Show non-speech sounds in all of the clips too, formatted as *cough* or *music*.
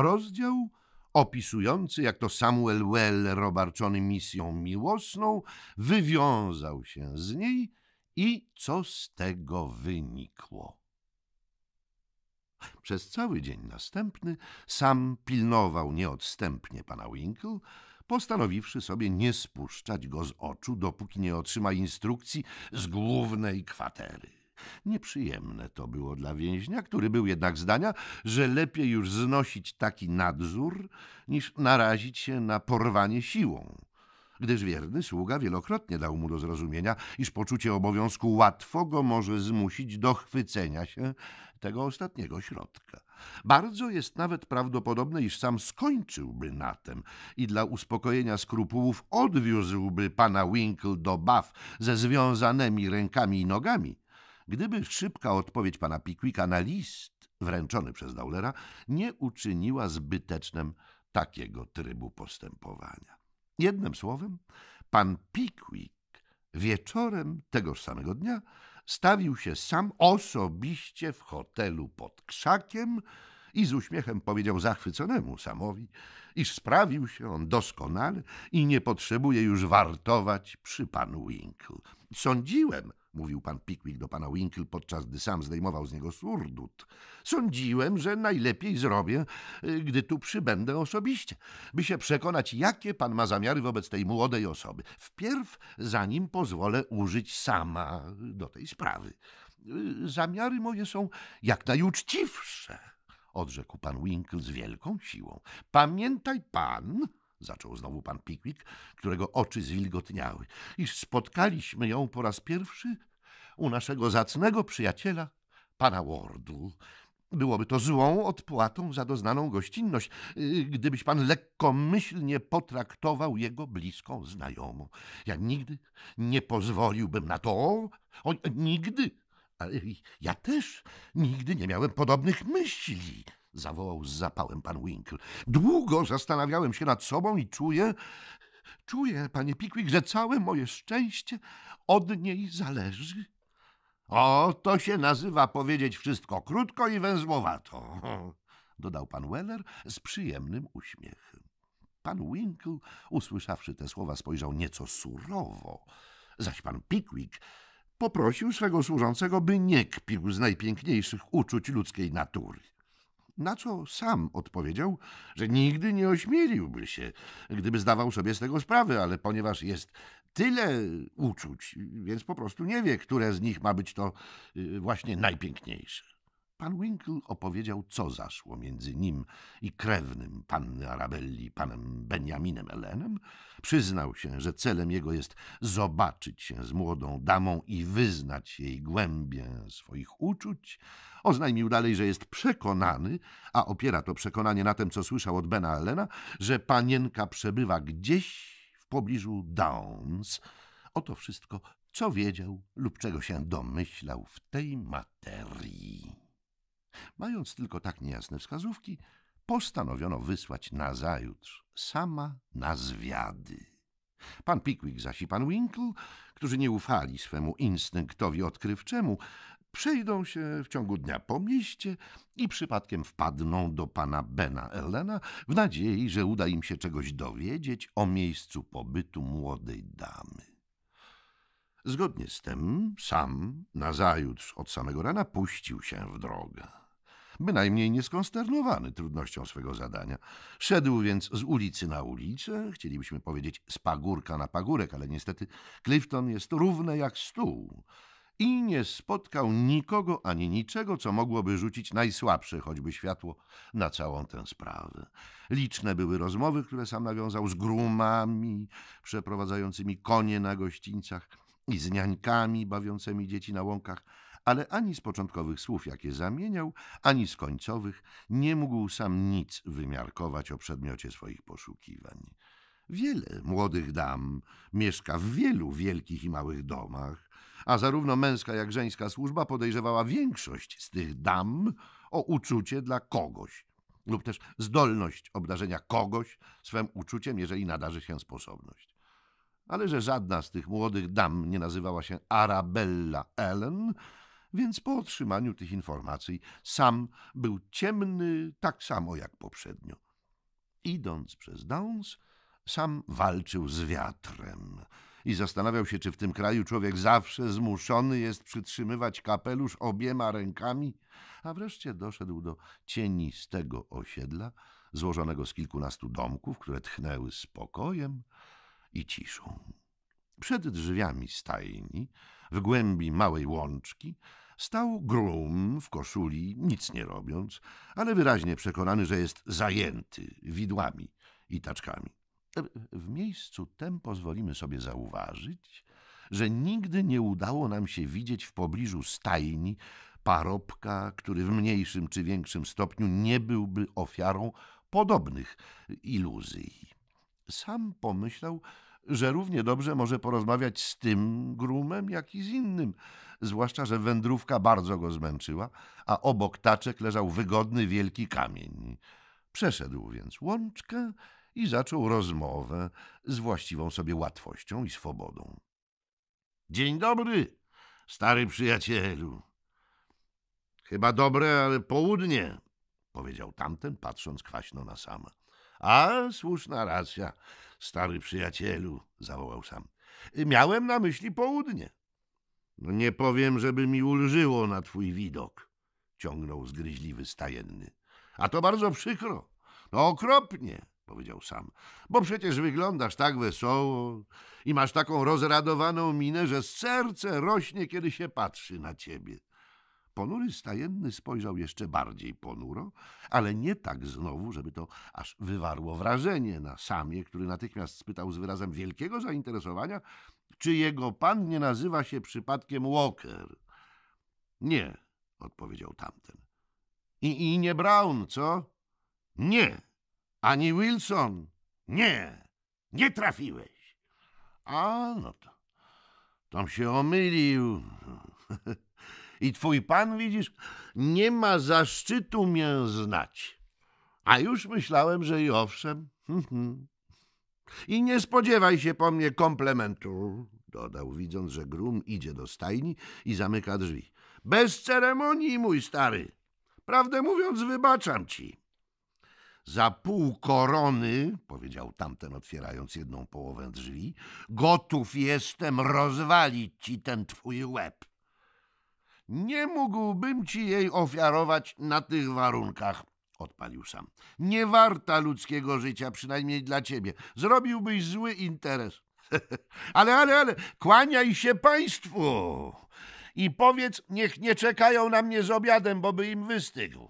Rozdział opisujący, jak to Samuel Weller, obarczony misją miłosną, wywiązał się z niej i co z tego wynikło. Przez cały dzień następny sam pilnował nieodstępnie pana Winkle, postanowiwszy sobie nie spuszczać go z oczu, dopóki nie otrzyma instrukcji z głównej kwatery. Nieprzyjemne to było dla więźnia, który był jednak zdania, że lepiej już znosić taki nadzór, niż narazić się na porwanie siłą gdyż wierny sługa wielokrotnie dał mu do zrozumienia, iż poczucie obowiązku łatwo go może zmusić do chwycenia się tego ostatniego środka. Bardzo jest nawet prawdopodobne, iż sam skończyłby na tem i dla uspokojenia skrupułów odwiózłby pana Winkle do Baw ze związanymi rękami i nogami, gdyby szybka odpowiedź pana Pickwicka na list wręczony przez Daulera nie uczyniła zbytecznym takiego trybu postępowania. Jednym słowem, pan Pickwick wieczorem tegoż samego dnia stawił się sam osobiście w hotelu pod krzakiem i z uśmiechem powiedział zachwyconemu Samowi, iż sprawił się on doskonale i nie potrzebuje już wartować przy panu Winkle. Sądziłem, mówił pan Pickwick do pana Winkle, podczas gdy sam zdejmował z niego surdut. Sądziłem, że najlepiej zrobię, y, gdy tu przybędę osobiście, by się przekonać, jakie pan ma zamiary wobec tej młodej osoby. Wpierw, zanim pozwolę użyć sama do tej sprawy. Y, zamiary moje są jak najuczciwsze, odrzekł pan Winkle z wielką siłą. Pamiętaj pan, zaczął znowu pan Pickwick, którego oczy zwilgotniały, iż spotkaliśmy ją po raz pierwszy u naszego zacnego przyjaciela, pana Wardu. Byłoby to złą odpłatą za doznaną gościnność, y, gdybyś pan lekkomyślnie potraktował jego bliską znajomą. Ja nigdy nie pozwoliłbym na to. O, nigdy. Ale y, ja też nigdy nie miałem podobnych myśli zawołał z zapałem pan Winkle. Długo zastanawiałem się nad sobą i czuję, czuję, panie Pickwick, że całe moje szczęście od niej zależy. O, to się nazywa powiedzieć wszystko krótko i węzłowato, *laughs* dodał pan Weller z przyjemnym uśmiechem. Pan Winkle, usłyszawszy te słowa, spojrzał nieco surowo, zaś pan Pickwick poprosił swego służącego, by nie kpił z najpiękniejszych uczuć ludzkiej natury. Na co sam odpowiedział, że nigdy nie ośmieliłby się, gdyby zdawał sobie z tego sprawę, ale ponieważ jest tyle uczuć, więc po prostu nie wie, które z nich ma być to y, właśnie najpiękniejsze. Pan Winkle opowiedział, co zaszło między nim i krewnym panny Arabelli, panem Benjaminem Elenem. Przyznał się, że celem jego jest zobaczyć się z młodą damą i wyznać jej głębię swoich uczuć. Oznajmił dalej, że jest przekonany, a opiera to przekonanie na tym, co słyszał od Bena Elena, że panienka przebywa gdzieś pobliżu Downs oto wszystko, co wiedział lub czego się domyślał w tej materii. Mając tylko tak niejasne wskazówki, postanowiono wysłać nazajutrz sama na zwiady. Pan Pickwick zaś i pan Winkle, którzy nie ufali swemu instynktowi odkrywczemu, Przejdą się w ciągu dnia po mieście i przypadkiem wpadną do pana Bena Elena w nadziei, że uda im się czegoś dowiedzieć o miejscu pobytu młodej damy. Zgodnie z tym sam nazajutrz od samego rana puścił się w drogę bynajmniej nie skonsternowany trudnością swego zadania. Szedł więc z ulicy na ulicę, chcielibyśmy powiedzieć z pagórka na pagórek, ale niestety Clifton jest równy jak stół i nie spotkał nikogo ani niczego, co mogłoby rzucić najsłabsze choćby światło na całą tę sprawę. Liczne były rozmowy, które sam nawiązał z grumami przeprowadzającymi konie na gościńcach i z niańkami bawiącymi dzieci na łąkach, ale ani z początkowych słów, jakie zamieniał, ani z końcowych nie mógł sam nic wymiarkować o przedmiocie swoich poszukiwań. Wiele młodych dam mieszka w wielu wielkich i małych domach, a zarówno męska jak żeńska służba podejrzewała większość z tych dam o uczucie dla kogoś lub też zdolność obdarzenia kogoś swym uczuciem, jeżeli nadarzy się sposobność. Ale że żadna z tych młodych dam nie nazywała się Arabella Ellen, więc po otrzymaniu tych informacji sam był ciemny tak samo jak poprzednio. Idąc przez Downs, sam walczył z wiatrem – i zastanawiał się, czy w tym kraju człowiek zawsze zmuszony jest przytrzymywać kapelusz obiema rękami, a wreszcie doszedł do cienistego osiedla, złożonego z kilkunastu domków, które tchnęły spokojem i ciszą. Przed drzwiami stajni, w głębi małej łączki, stał groom w koszuli, nic nie robiąc, ale wyraźnie przekonany, że jest zajęty widłami i taczkami. W miejscu tem pozwolimy sobie zauważyć, że nigdy nie udało nam się widzieć w pobliżu stajni parobka, który w mniejszym czy większym stopniu nie byłby ofiarą podobnych iluzji. Sam pomyślał, że równie dobrze może porozmawiać z tym grumem, jak i z innym, zwłaszcza, że wędrówka bardzo go zmęczyła, a obok taczek leżał wygodny wielki kamień. Przeszedł więc łączkę i zaczął rozmowę z właściwą sobie łatwością i swobodą. Dzień dobry, stary przyjacielu. Chyba dobre, ale południe, powiedział tamten, patrząc kwaśno na sama. A, słuszna racja, stary przyjacielu, zawołał sam. Miałem na myśli południe. No nie powiem, żeby mi ulżyło na twój widok, ciągnął zgryźliwy stajenny. A to bardzo przykro, no okropnie powiedział sam, bo przecież wyglądasz tak wesoło i masz taką rozradowaną minę, że serce rośnie, kiedy się patrzy na ciebie. Ponury stajenny spojrzał jeszcze bardziej ponuro, ale nie tak znowu, żeby to aż wywarło wrażenie na samie, który natychmiast spytał z wyrazem wielkiego zainteresowania, czy jego pan nie nazywa się przypadkiem Walker. Nie, odpowiedział tamten. I, i nie Brown, co? Nie. Ani Wilson? Nie, nie trafiłeś. A, no to. Tam się omylił. *laughs* I twój pan, widzisz, nie ma zaszczytu mię znać. A już myślałem, że i owszem. *laughs* I nie spodziewaj się po mnie komplementu, dodał, widząc, że Grum idzie do stajni i zamyka drzwi. Bez ceremonii, mój stary. Prawdę mówiąc, wybaczam ci. Za pół korony, powiedział tamten, otwierając jedną połowę drzwi, gotów jestem rozwalić ci ten twój łeb. Nie mógłbym ci jej ofiarować na tych warunkach, odpalił sam. Nie warta ludzkiego życia, przynajmniej dla ciebie. Zrobiłbyś zły interes. *laughs* ale, ale, ale, kłaniaj się państwu i powiedz, niech nie czekają na mnie z obiadem, bo by im wystygł.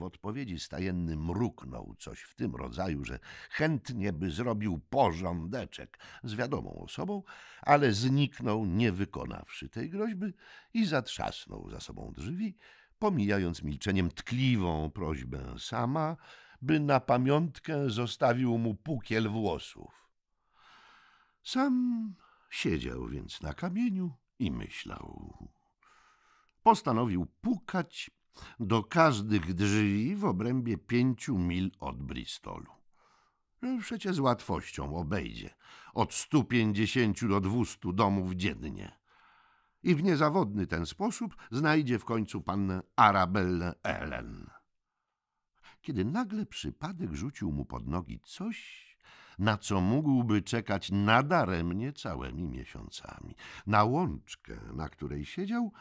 W odpowiedzi stajenny mruknął coś w tym rodzaju, że chętnie by zrobił porządeczek z wiadomą osobą, ale zniknął, nie wykonawszy tej groźby i zatrzasnął za sobą drzwi, pomijając milczeniem tkliwą prośbę sama, by na pamiątkę zostawił mu pukiel włosów. Sam siedział więc na kamieniu i myślał. Postanowił pukać do każdych drzwi w obrębie pięciu mil od Bristolu. No, przecie z łatwością obejdzie od 150 do 200 domów dziennie. I w niezawodny ten sposób znajdzie w końcu pannę Arabellę Ellen. Kiedy nagle przypadek rzucił mu pod nogi coś, na co mógłby czekać nadaremnie całymi miesiącami. Na łączkę, na której siedział,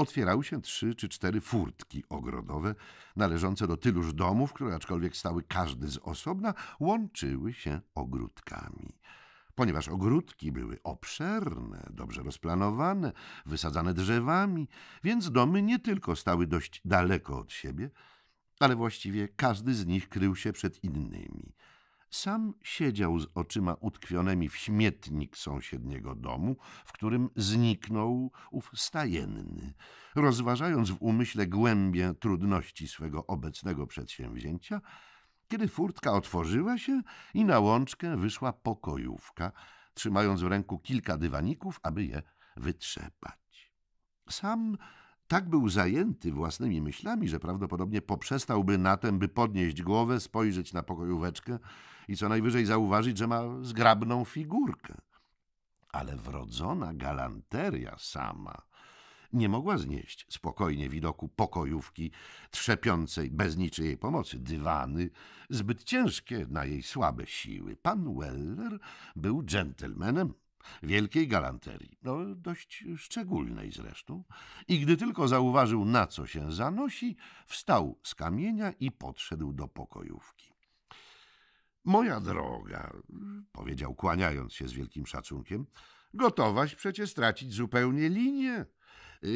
otwierały się trzy czy cztery furtki ogrodowe, należące do tyluż domów, które aczkolwiek stały każdy z osobna, łączyły się ogródkami. Ponieważ ogródki były obszerne, dobrze rozplanowane, wysadzane drzewami, więc domy nie tylko stały dość daleko od siebie, ale właściwie każdy z nich krył się przed innymi. Sam siedział z oczyma utkwionymi w śmietnik sąsiedniego domu, w którym zniknął ów stajenny. Rozważając w umyśle głębie trudności swego obecnego przedsięwzięcia, kiedy furtka otworzyła się i na łączkę wyszła pokojówka, trzymając w ręku kilka dywaników, aby je wytrzepać. Sam tak był zajęty własnymi myślami, że prawdopodobnie poprzestałby na tem, by podnieść głowę, spojrzeć na pokojóweczkę i co najwyżej zauważyć, że ma zgrabną figurkę. Ale wrodzona galanteria sama nie mogła znieść spokojnie widoku pokojówki trzepiącej bez niczyjej pomocy dywany, zbyt ciężkie na jej słabe siły. Pan Weller był dżentelmenem, Wielkiej galanterii, no dość szczególnej zresztą. I gdy tylko zauważył, na co się zanosi, wstał z kamienia i podszedł do pokojówki. Moja droga, powiedział, kłaniając się z wielkim szacunkiem, gotowaś przecież stracić zupełnie linię,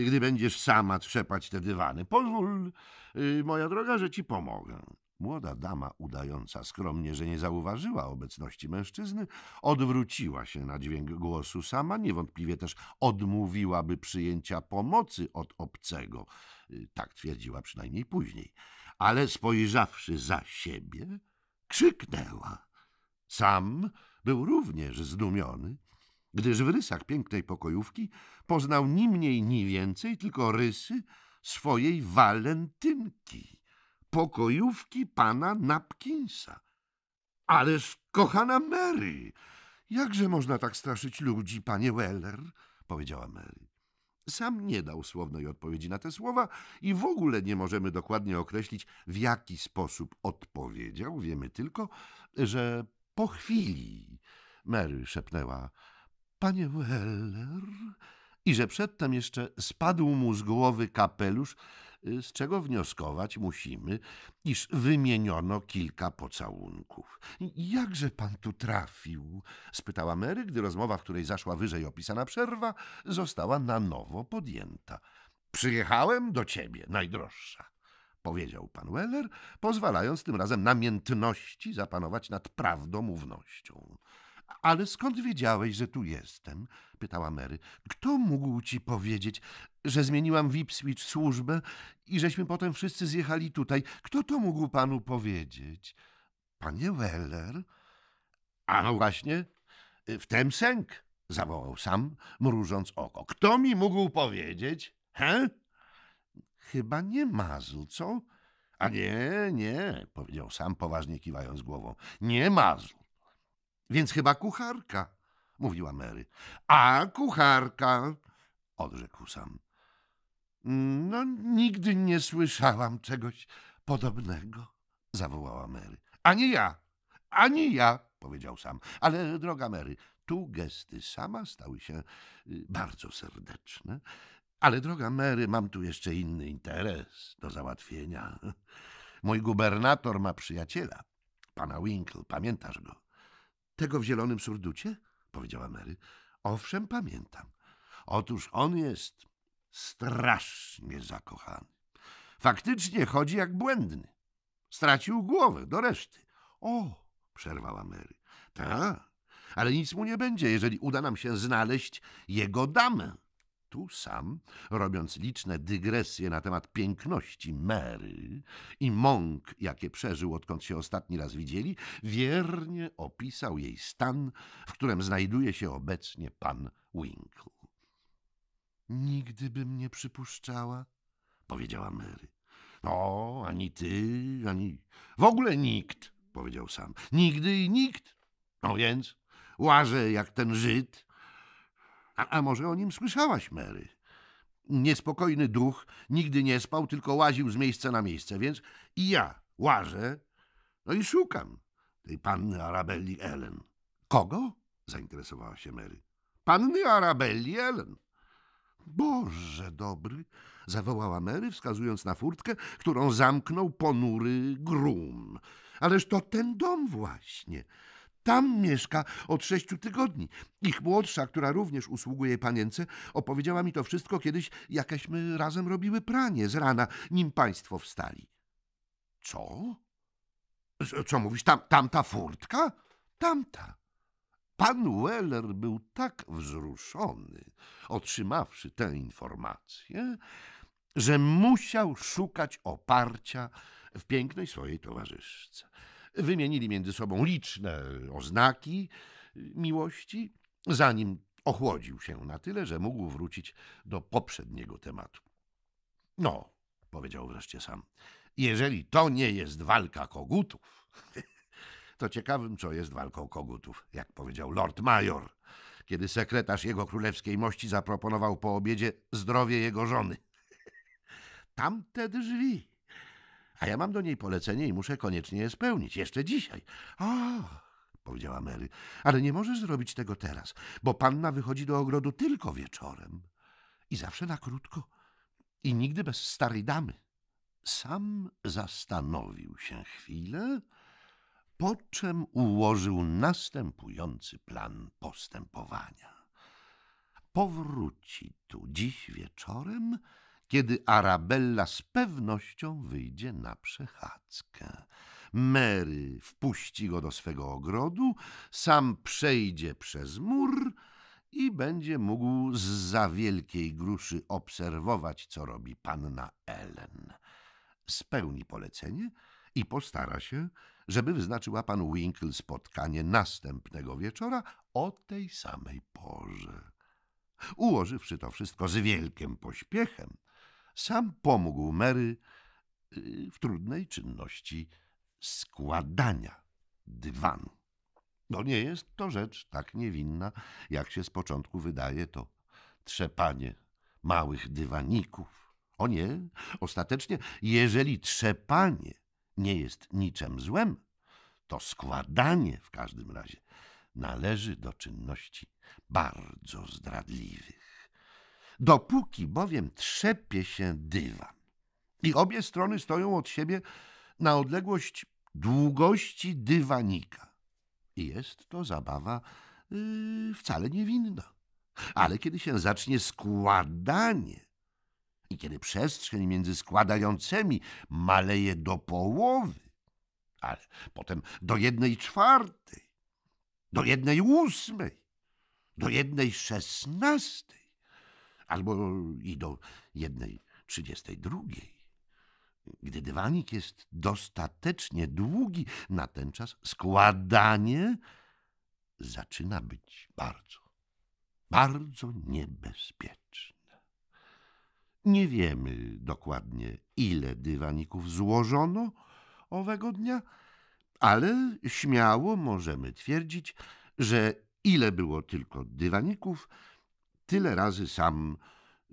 gdy będziesz sama trzepać te dywany. Pozwól, y, moja droga, że ci pomogę. Młoda dama, udająca skromnie, że nie zauważyła obecności mężczyzny, odwróciła się na dźwięk głosu sama, niewątpliwie też odmówiłaby przyjęcia pomocy od obcego. Y, tak twierdziła przynajmniej później. Ale spojrzawszy za siebie, krzyknęła. Sam był również zdumiony, gdyż w rysach pięknej pokojówki poznał ni mniej, ni więcej, tylko rysy swojej walentynki pokojówki pana Napkinsa. Ależ, kochana Mary, jakże można tak straszyć ludzi, panie Weller? powiedziała Mary. Sam nie dał słownej odpowiedzi na te słowa i w ogóle nie możemy dokładnie określić, w jaki sposób odpowiedział. Wiemy tylko, że po chwili Mary szepnęła Panie Weller i że przedtem jeszcze spadł mu z głowy kapelusz Y, z czego wnioskować musimy, iż wymieniono kilka pocałunków. Jakże pan tu trafił? spytała Mary, gdy rozmowa, w której zaszła wyżej opisana przerwa, została na nowo podjęta. Przyjechałem do ciebie, najdroższa powiedział pan Weller, pozwalając tym razem namiętności zapanować nad prawdomównością. Ale skąd wiedziałeś, że tu jestem? pytała Mary. Kto mógł ci powiedzieć, że zmieniłam w Ipswich służbę i żeśmy potem wszyscy zjechali tutaj? Kto to mógł panu powiedzieć? Panie Weller? A no właśnie, y, w tem sęk, zawołał sam, mrużąc oko. Kto mi mógł powiedzieć? He? Chyba nie mazu, co? A nie, nie, powiedział sam, poważnie kiwając głową. Nie mazu. Więc chyba kucharka, mówiła Mary. A kucharka, odrzekł sam. No, nigdy nie słyszałam czegoś podobnego, zawołała Mary. Ani ja, ani ja, powiedział sam. Ale droga Mary, tu gesty sama stały się y, bardzo serdeczne. Ale droga Mary, mam tu jeszcze inny interes do załatwienia. Mój gubernator ma przyjaciela, pana Winkle, pamiętasz go? Tego w zielonym surducie? Powiedziała Mary. Owszem, pamiętam. Otóż on jest strasznie zakochany. Faktycznie chodzi jak błędny. Stracił głowę do reszty. O, przerwała Mary. Tak, ale nic mu nie będzie, jeżeli uda nam się znaleźć jego damę tu sam, robiąc liczne dygresje na temat piękności Mary i mąk, jakie przeżył, odkąd się ostatni raz widzieli, wiernie opisał jej stan, w którym znajduje się obecnie pan Winkle. Nigdy bym nie przypuszczała, powiedziała Mary. No, ani ty, ani w ogóle nikt, powiedział sam. Nigdy i nikt. No więc łażę jak ten Żyd, a, a może o nim słyszałaś, Mary? Niespokojny duch nigdy nie spał, tylko łaził z miejsca na miejsce, więc i ja łażę, no i szukam tej panny Arabelli Ellen. Kogo? zainteresowała się Mary. Panny Arabelli Ellen. Boże dobry! zawołała Mary, wskazując na furtkę, którą zamknął ponury grum. Ależ to ten dom właśnie. Tam mieszka od sześciu tygodni. Ich młodsza, która również usługuje panience, opowiedziała mi to wszystko kiedyś, jakaśmy razem robiły pranie z rana, nim państwo wstali. Co? Co mówisz, tam, tamta furtka? Tamta. Pan Weller był tak wzruszony, otrzymawszy tę informację, że musiał szukać oparcia w pięknej swojej towarzyszce. Wymienili między sobą liczne oznaki miłości, zanim ochłodził się na tyle, że mógł wrócić do poprzedniego tematu. No, powiedział wreszcie sam, jeżeli to nie jest walka kogutów, *laughs* to ciekawym, co jest walką kogutów, jak powiedział Lord Major, kiedy sekretarz jego królewskiej mości zaproponował po obiedzie zdrowie jego żony. *laughs* Tamte drzwi a ja mam do niej polecenie i muszę koniecznie je spełnić, jeszcze dzisiaj. Ach, powiedziała Mary, ale nie możesz zrobić tego teraz, bo panna wychodzi do ogrodu tylko wieczorem i zawsze na krótko i nigdy bez starej damy. Sam zastanowił się chwilę, po czym ułożył następujący plan postępowania. Powróci tu dziś wieczorem, kiedy Arabella z pewnością wyjdzie na przechadzkę. Mary wpuści go do swego ogrodu, sam przejdzie przez mur i będzie mógł z za wielkiej gruszy obserwować, co robi panna Ellen. Spełni polecenie i postara się, żeby wyznaczyła panu Winkle spotkanie następnego wieczora o tej samej porze. Ułożywszy to wszystko z wielkim pośpiechem, sam pomógł Mary y, w trudnej czynności składania dywanu. No nie jest to rzecz tak niewinna, jak się z początku wydaje to trzepanie małych dywaników. O nie, ostatecznie, jeżeli trzepanie nie jest niczym złem, to składanie w każdym razie należy do czynności bardzo zdradliwych dopóki bowiem trzepie się dywan i obie strony stoją od siebie na odległość długości dywanika. I jest to zabawa yy, wcale niewinna. Ale kiedy się zacznie składanie i kiedy przestrzeń między składającymi maleje do połowy, ale potem do jednej czwartej, do jednej ósmej, do jednej szesnastej, albo i do jednej trzydziestej drugiej. Gdy dywanik jest dostatecznie długi, natenczas składanie zaczyna być bardzo, bardzo niebezpieczne. Nie wiemy dokładnie, ile dywaników złożono owego dnia, ale śmiało możemy twierdzić, że ile było tylko dywaników, tyle razy sam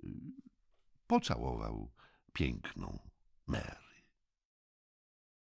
y, pocałował piękną Mary.